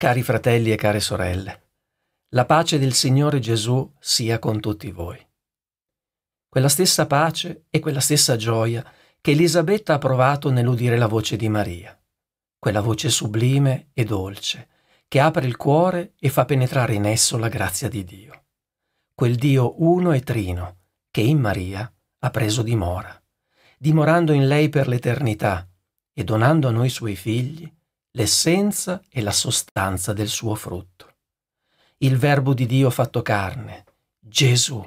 Cari fratelli e care sorelle, la pace del Signore Gesù sia con tutti voi. Quella stessa pace e quella stessa gioia che Elisabetta ha provato nell'udire la voce di Maria, quella voce sublime e dolce che apre il cuore e fa penetrare in esso la grazia di Dio, quel Dio uno e trino che in Maria ha preso dimora, dimorando in lei per l'eternità e donando a noi suoi figli l'essenza e la sostanza del suo frutto. Il Verbo di Dio fatto carne, Gesù,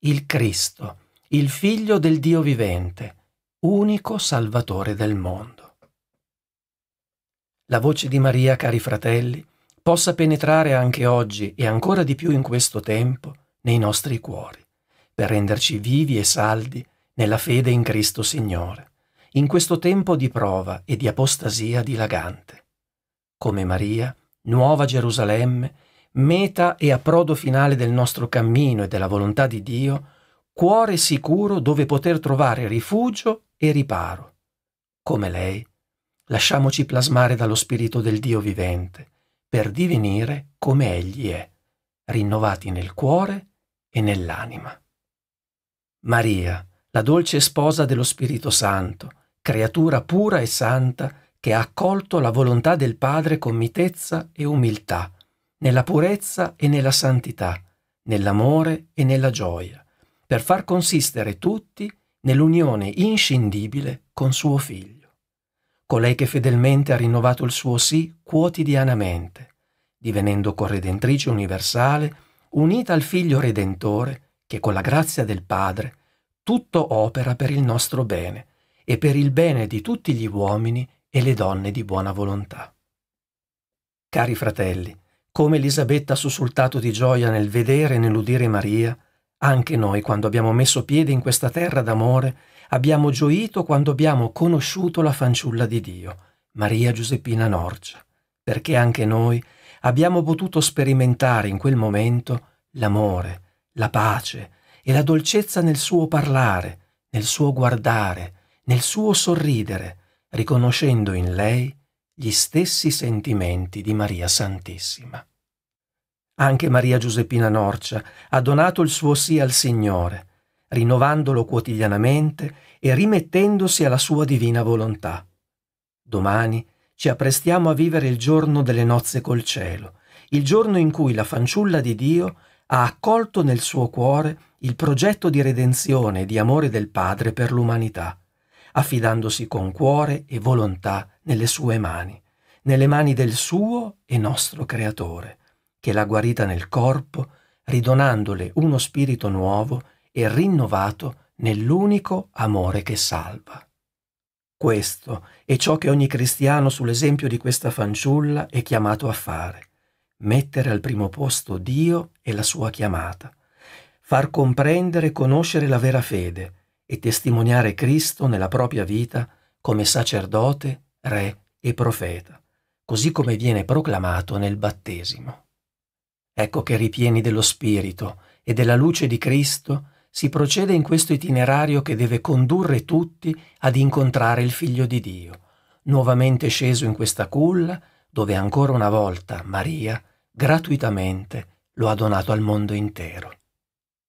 il Cristo, il Figlio del Dio vivente, unico Salvatore del mondo. La voce di Maria, cari fratelli, possa penetrare anche oggi e ancora di più in questo tempo nei nostri cuori, per renderci vivi e saldi nella fede in Cristo Signore, in questo tempo di prova e di apostasia dilagante come Maria, Nuova Gerusalemme, meta e approdo finale del nostro cammino e della volontà di Dio, cuore sicuro dove poter trovare rifugio e riparo. Come lei, lasciamoci plasmare dallo Spirito del Dio vivente, per divenire come Egli è, rinnovati nel cuore e nell'anima. Maria, la dolce sposa dello Spirito Santo, creatura pura e santa, che ha accolto la volontà del Padre con mitezza e umiltà, nella purezza e nella santità, nell'amore e nella gioia, per far consistere tutti nell'unione inscindibile con suo Figlio. Colei che fedelmente ha rinnovato il suo sì quotidianamente, divenendo corredentrice universale, unita al Figlio Redentore, che con la grazia del Padre tutto opera per il nostro bene e per il bene di tutti gli uomini e le donne di buona volontà. Cari fratelli, come Elisabetta ha sussultato di gioia nel vedere e nell'udire Maria, anche noi, quando abbiamo messo piede in questa terra d'amore, abbiamo gioito quando abbiamo conosciuto la fanciulla di Dio, Maria Giuseppina Norcia, perché anche noi abbiamo potuto sperimentare in quel momento l'amore, la pace e la dolcezza nel suo parlare, nel suo guardare, nel suo sorridere, riconoscendo in lei gli stessi sentimenti di Maria Santissima. Anche Maria Giuseppina Norcia ha donato il suo sì al Signore, rinnovandolo quotidianamente e rimettendosi alla sua divina volontà. Domani ci apprestiamo a vivere il giorno delle nozze col cielo, il giorno in cui la fanciulla di Dio ha accolto nel suo cuore il progetto di redenzione e di amore del Padre per l'umanità affidandosi con cuore e volontà nelle sue mani, nelle mani del suo e nostro Creatore, che l'ha guarita nel corpo, ridonandole uno spirito nuovo e rinnovato nell'unico amore che salva. Questo è ciò che ogni cristiano sull'esempio di questa fanciulla è chiamato a fare, mettere al primo posto Dio e la sua chiamata, far comprendere e conoscere la vera fede, e testimoniare Cristo nella propria vita come sacerdote, re e profeta, così come viene proclamato nel battesimo. Ecco che ripieni dello Spirito e della luce di Cristo si procede in questo itinerario che deve condurre tutti ad incontrare il Figlio di Dio, nuovamente sceso in questa culla dove ancora una volta Maria gratuitamente lo ha donato al mondo intero.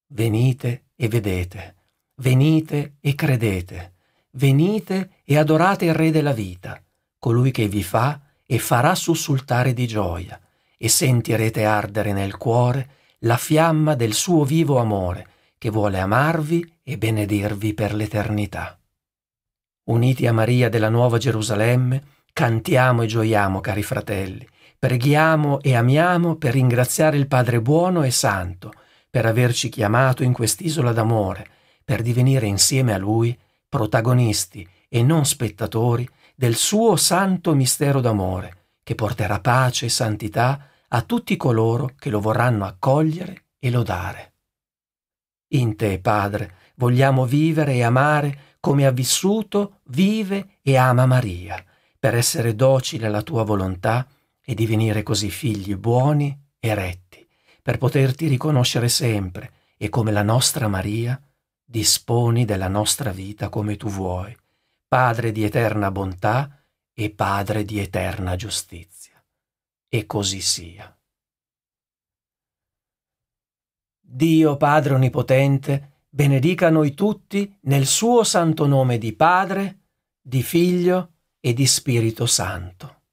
Venite e vedete Venite e credete, venite e adorate il Re della vita, colui che vi fa e farà sussultare di gioia, e sentirete ardere nel cuore la fiamma del suo vivo amore, che vuole amarvi e benedirvi per l'eternità. Uniti a Maria della Nuova Gerusalemme, cantiamo e gioiamo, cari fratelli, preghiamo e amiamo per ringraziare il Padre buono e santo, per averci chiamato in quest'isola d'amore, per divenire insieme a Lui protagonisti e non spettatori del suo santo mistero d'amore, che porterà pace e santità a tutti coloro che lo vorranno accogliere e lodare. In te, Padre, vogliamo vivere e amare come ha vissuto, vive e ama Maria, per essere docile alla tua volontà e divenire così figli buoni e retti, per poterti riconoscere sempre e come la nostra Maria disponi della nostra vita come tu vuoi, Padre di eterna bontà e Padre di eterna giustizia. E così sia. Dio Padre Onnipotente, benedica noi tutti nel suo santo nome di Padre, di Figlio e di Spirito Santo.